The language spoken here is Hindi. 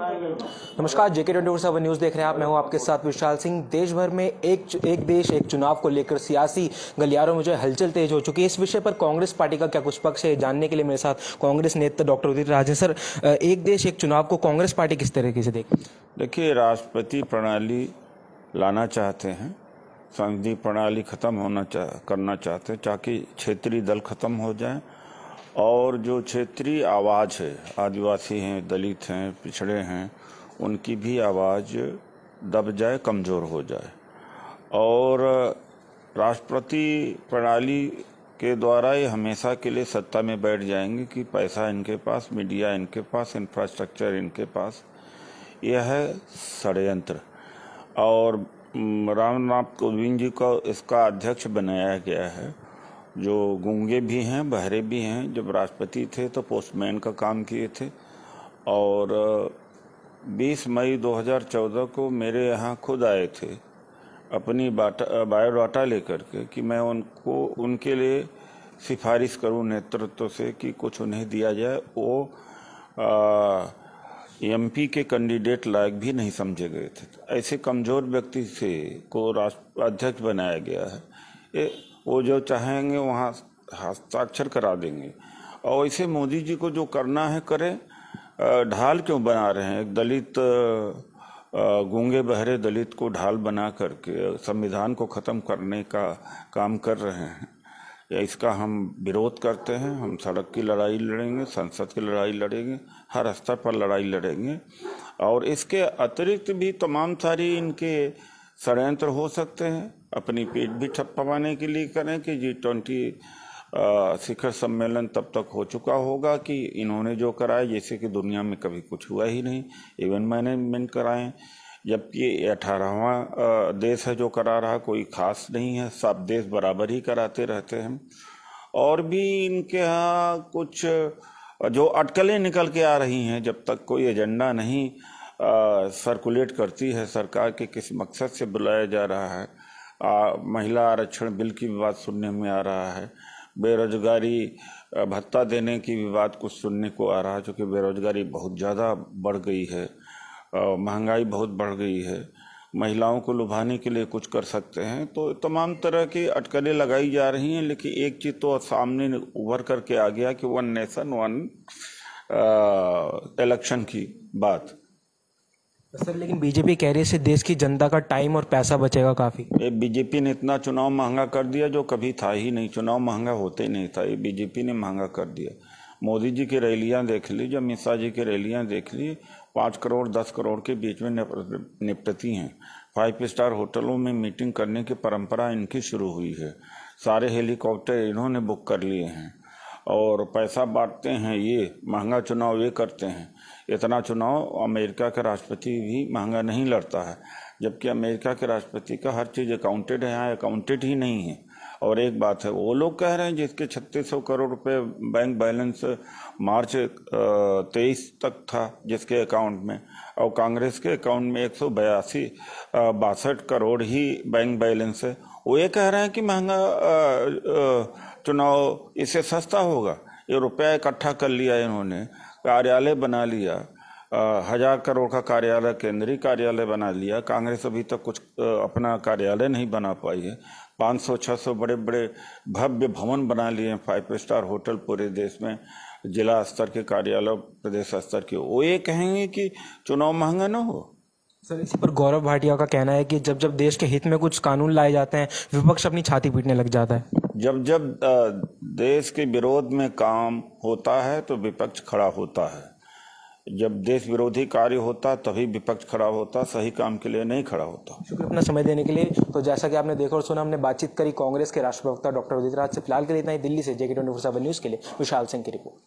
नमस्कार J K twenty four seven news देख रहे हैं आप मैं हूं आपके साथ विशाल सिंह देश भर में एक एक देश एक चुनाव को लेकर सियासी गलियारों में जो हलचल तेज हो चुकी है इस विषय पर कांग्रेस पार्टी का क्या कुछ पक्ष है जानने के लिए मेरे साथ कांग्रेस नेता डॉक्टर उदित राज सर एक देश एक चुनाव को कांग्रेस पार्टी किस तरीके से देख देखिए राष्ट्रपति प्रणाली लाना चाहते हैं संसदीय प्रणाली खत्म होना चाह करना चाहते हैं ताकि क्षेत्रीय दल खत्म हो जाए और जो क्षेत्रीय आवाज़ है आदिवासी हैं दलित हैं पिछड़े हैं उनकी भी आवाज़ दब जाए कमज़ोर हो जाए और राष्ट्रपति प्रणाली के द्वारा ये हमेशा के लिए सत्ता में बैठ जाएंगे कि पैसा इनके पास मीडिया इनके पास इंफ्रास्ट्रक्चर इनके पास यह है षडयंत्र और रामनाथ कोविंद जी को इसका अध्यक्ष बनाया गया है जो गूंगे भी हैं बहरे भी हैं जब राष्ट्रपति थे तो पोस्टमैन का काम किए थे और 20 मई 2014 को मेरे यहाँ खुद आए थे अपनी बाटा बायोडाटा लेकर के कि मैं उनको उनके लिए सिफारिश करूँ नेतृत्व से कि कुछ उन्हें दिया जाए वो एम के कैंडिडेट लायक भी नहीं समझे गए थे ऐसे कमज़ोर व्यक्ति से को राष्ट्र अध्यक्ष बनाया गया है ये वो जो चाहेंगे वहाँ हस्ताक्षर करा देंगे और ऐसे मोदी जी को जो करना है करें ढाल क्यों बना रहे हैं एक दलित गूंगे बहरे दलित को ढाल बना करके संविधान को ख़त्म करने का काम कर रहे हैं या इसका हम विरोध करते हैं हम सड़क की लड़ाई लड़ेंगे संसद की लड़ाई लड़ेंगे हर स्तर पर लड़ाई लड़ेंगे और इसके अतिरिक्त भी तमाम सारी इनके षडयंत्र हो सकते हैं अपनी पेट भी ठप्पवाने के लिए करें कि जी ट्वेंटी शिखर सम्मेलन तब तक हो चुका होगा कि इन्होंने जो कराया जैसे कि दुनिया में कभी कुछ हुआ ही नहीं इवन मैनेजमेंट कराएं जबकि अठारहवा देश है जो करा रहा कोई खास नहीं है सब देश बराबर ही कराते रहते हैं और भी इनके यहाँ कुछ जो अटकलें निकल के आ रही हैं जब तक कोई एजेंडा नहीं सर्कुलेट करती है सरकार के किस मकसद से बुलाया जा रहा है आ, महिला आरक्षण बिल की विवाद सुनने में आ रहा है बेरोजगारी भत्ता देने की विवाद कुछ सुनने को आ रहा है क्योंकि बेरोजगारी बहुत ज़्यादा बढ़ गई है महंगाई बहुत बढ़ गई है महिलाओं को लुभाने के लिए कुछ कर सकते हैं तो तमाम तरह की अटकलें लगाई जा रही हैं लेकिन एक चीज़ तो सामने उभर करके आ गया कि वन नेशन वन इलेक्शन की बात तो सर लेकिन बीजेपी कह रही है इससे देश की जनता का टाइम और पैसा बचेगा काफ़ी ये बीजेपी ने इतना चुनाव महंगा कर दिया जो कभी था ही नहीं चुनाव महंगा होते ही नहीं था ये बीजेपी ने महंगा कर दिया मोदी जी की रैलियाँ देख ली जो अमित शाह जी की रैलियाँ देख ली पाँच करोड़ दस करोड़ के बीच में निपटती हैं फाइव स्टार होटलों में मीटिंग करने की परंपरा इनकी शुरू हुई है सारे हेलीकॉप्टर इन्होंने बुक कर लिए हैं और पैसा बांटते हैं ये महंगा चुनाव ये करते हैं इतना चुनाव अमेरिका का राष्ट्रपति भी महंगा नहीं लड़ता है जबकि अमेरिका के राष्ट्रपति का हर चीज़ अकाउंटेड है यहाँ अकाउंटेड ही नहीं है और एक बात है वो लोग कह रहे हैं जिसके छत्तीस सौ करोड़ रुपए बैंक बैलेंस मार्च तेईस तक था जिसके अकाउंट में और कांग्रेस के अकाउंट में एक सौ बयासी बासठ करोड़ ही बैंक बैलेंस है वो ये कह रहे हैं कि महंगा चुनाव इससे सस्ता होगा ये रुपया इकट्ठा कर लिया इन्होंने कार्यालय बना लिया आ, हजार करोड़ का कार्यालय केंद्रीय कार्यालय बना लिया कांग्रेस अभी तक कुछ अपना कार्यालय नहीं बना पाई है 500 600 बड़े बड़े भव्य भवन बना लिए हैं फाइव स्टार होटल पूरे देश में जिला स्तर के कार्यालय प्रदेश स्तर के वो ये कहेंगे कि चुनाव महंगा ना हो सर इसी पर गौरव भाटिया का कहना है कि जब जब देश के हित में कुछ कानून लाए जाते हैं विपक्ष अपनी छाती पीटने लग जाता है जब जब देश के विरोध में काम होता है तो विपक्ष खड़ा होता है जब देश विरोधी कार्य होता तभी विपक्ष खड़ा होता सही काम के लिए नहीं खड़ा होता शुक्रिया अपना समय देने के लिए तो जैसा कि आपने देखा और सुना हमने बातचीत करी कांग्रेस के राष्ट्र प्रवक्ता डॉक्टर उदित राज से फिलहाल के लिए इतना ही दिल्ली से J K twenty four seven news के लिए विशाल सिंह की रिपोर्ट